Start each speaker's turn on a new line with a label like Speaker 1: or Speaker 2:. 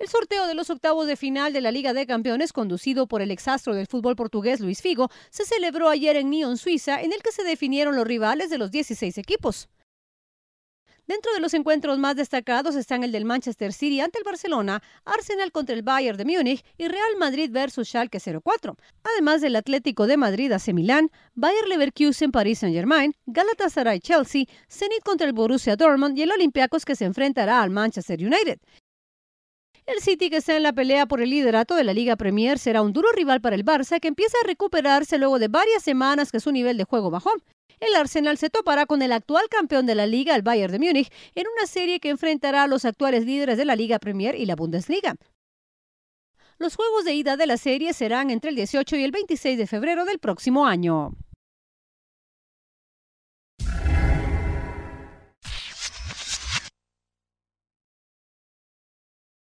Speaker 1: El sorteo de los octavos de final de la Liga de Campeones, conducido por el exastro del fútbol portugués Luis Figo, se celebró ayer en Nyon, Suiza, en el que se definieron los rivales de los 16 equipos. Dentro de los encuentros más destacados están el del Manchester City ante el Barcelona, Arsenal contra el Bayern de Múnich y Real Madrid versus Schalke 04, además del Atlético de Madrid hacia Milán, Bayer Leverkusen París Saint-Germain, Galatasaray Chelsea, Zenit contra el Borussia Dortmund y el Olympiacos que se enfrentará al Manchester United. El City, que está en la pelea por el liderato de la Liga Premier, será un duro rival para el Barça, que empieza a recuperarse luego de varias semanas que su nivel de juego bajó. El Arsenal se topará con el actual campeón de la liga, el Bayern de Múnich, en una serie que enfrentará a los actuales líderes de la Liga Premier y la Bundesliga. Los juegos de ida de la serie serán entre el 18 y el 26 de febrero del próximo año.